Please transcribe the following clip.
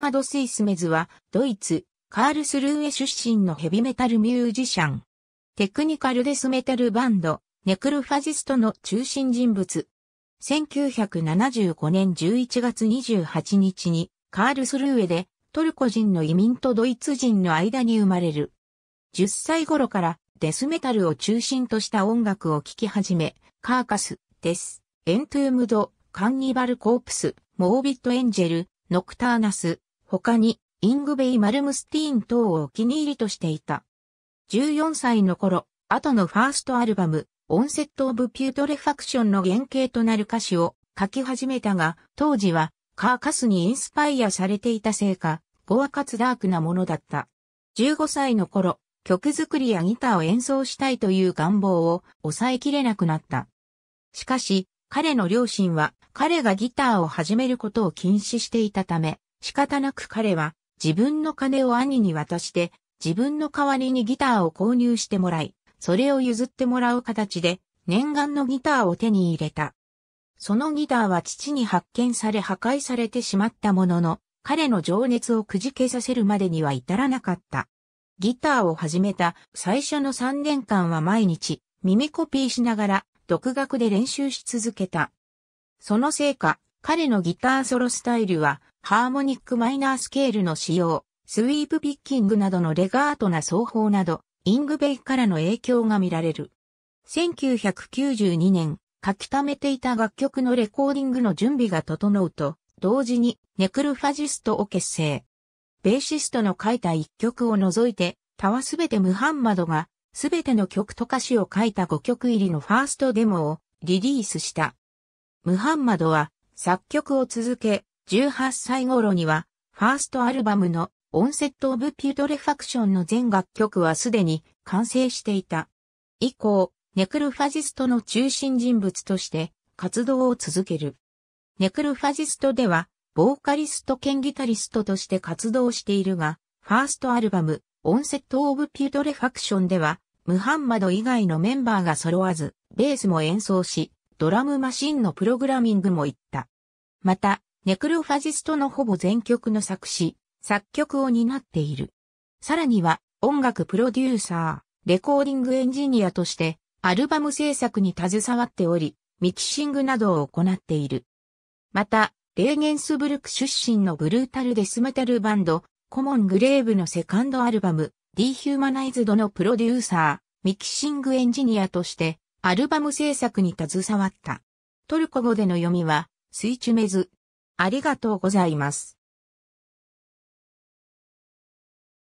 ハード・スイスメズは、ドイツ、カールスルーエ出身のヘビメタルミュージシャン。テクニカルデスメタルバンド、ネクルファジストの中心人物。1975年11月28日に、カールスルーエで、トルコ人の移民とドイツ人の間に生まれる。10歳頃からデスメタルを中心とした音楽を聴き始め、カーカス、デス、エントゥームド、カンニバルコープス、モービットエンジェル、ノクターナス、他に、イングベイ・マルムスティーン等をお気に入りとしていた。14歳の頃、後のファーストアルバム、オンセット・オブ・ピュートレファクションの原型となる歌詞を書き始めたが、当時はカーカスにインスパイアされていたせいか、ゴアかつダークなものだった。15歳の頃、曲作りやギターを演奏したいという願望を抑えきれなくなった。しかし、彼の両親は彼がギターを始めることを禁止していたため、仕方なく彼は自分の金を兄に渡して自分の代わりにギターを購入してもらい、それを譲ってもらう形で念願のギターを手に入れた。そのギターは父に発見され破壊されてしまったものの、彼の情熱をくじけさせるまでには至らなかった。ギターを始めた最初の3年間は毎日耳コピーしながら独学で練習し続けた。そのせいか、彼のギターソロスタイルはハーモニックマイナースケールの使用、スウィープピッキングなどのレガートな奏法など、イングベイからの影響が見られる。1992年、書き溜めていた楽曲のレコーディングの準備が整うと、同時にネクルファジストを結成。ベーシストの書いた一曲を除いて、他はすべてムハンマドが、すべての曲と歌詞を書いた5曲入りのファーストデモをリリースした。ムハンマドは作曲を続け、18歳頃には、ファーストアルバムのオンセット・オブ・ピュトレファクションの全楽曲はすでに完成していた。以降、ネクルファジストの中心人物として活動を続ける。ネクルファジストでは、ボーカリスト兼ギタリストとして活動しているが、ファーストアルバム、オンセット・オブ・ピュトレファクションでは、ムハンマド以外のメンバーが揃わず、ベースも演奏し、ドラムマシンのプログラミングも行った。また、ネクロファジストのほぼ全曲の作詞、作曲を担っている。さらには、音楽プロデューサー、レコーディングエンジニアとして、アルバム制作に携わっており、ミキシングなどを行っている。また、レーゲンスブルク出身のブルータルデスメタルバンド、コモングレーブのセカンドアルバム、ディーヒューマナイズドのプロデューサー、ミキシングエンジニアとして、アルバム制作に携わった。トルコ語での読みは、スイチュメズ、ありがとうございます。